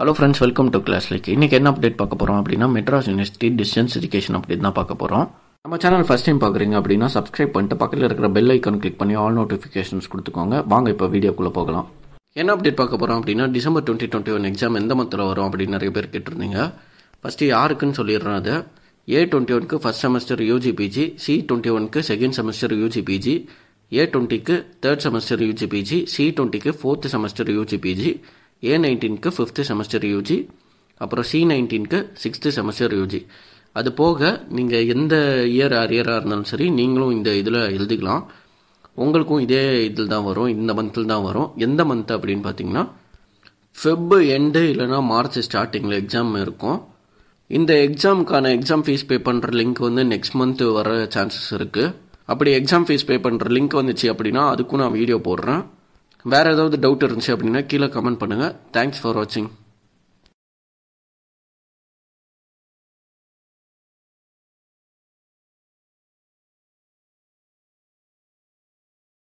hello friends welcome to class like இன்றைக்கி என்ன update பார்க்க போகிறோம் அப்படின்னா Madras university distance education update தான் பார்க்க போகிறோம் நம்ம சேனல் ஃபஸ்ட் டைம் பார்க்குறீங்க அப்படின்னா சப்ஸ்கிரைப் பண்ணிட்டு பக்கத்தில் இருக்கிற பெல் ஐக்கான் கிளிக் பண்ணி ஆல் நோட்டிஃபிகேஷன்ஸ் கொடுத்துக்கோங்க வாங்க இப்போ வீடியோக்குள்ளே போகலாம் என்ன அப்டேட் பார்க்க போகிறோம் அப்படின்னா December twenty twenty one exam எந்த மத்தில் வரும் அப்படின்னு நிறைய பேர் கேட்டிருந்தீங்க ஃபஸ்ட்டு யாருக்குன்னு சொல்லிடுறேன் அது ஏ டுவெண்ட்டி ஒனுக்கு first semester UG PG C twenty ஒனுக்கு செகண்ட் செமஸ்டர் யூஜிபிஜி ஏ டுவெண்ட்டிக்கு தேர்ட் செமஸ்டர் யூஜிபிஜி சி டுவெண்ட்டிக்கு ஃபோர்த் செமஸ்டர் யூஜிபிஜி ஏ நைன்டீனுக்கு ஃபிஃப்த்து செமஸ்டர் யூஜி அப்புறம் சி நைன்டீனுக்கு சிக்ஸ்த்து செமஸ்டர் யூஜி அது போக நீங்கள் எந்த இயர் அரியராக இருந்தாலும் சரி நீங்களும் இந்த இதில் எழுதிக்கலாம் உங்களுக்கும் இதே இதில் தான் வரும் இந்த மந்தில் தான் வரும் எந்த மந்த் அப்படின்னு பார்த்தீங்கன்னா ஃபெப் எண்டு இல்லைனா மார்ச் ஸ்டார்டிங்கில் எக்ஸாம் இருக்கும் இந்த எக்ஸாமுக்கான எக்ஸாம் ஃபீஸ் பே பண்ணுற லிங்க் வந்து நெக்ஸ்ட் மந்த் வர சான்சஸ் இருக்குது அப்படி எக்ஸாம் ஃபீஸ் பே பண்ணுற லிங்க் வந்துச்சு அப்படின்னா அதுக்கும் நான் வீடியோ போடுறேன் வேறு ஏதாவது டவுட் இருந்துச்சு அப்படின்னா கீழே கமெண்ட் பண்ணுங்கள் தேங்க்ஸ் ஃபார் வாட்சிங்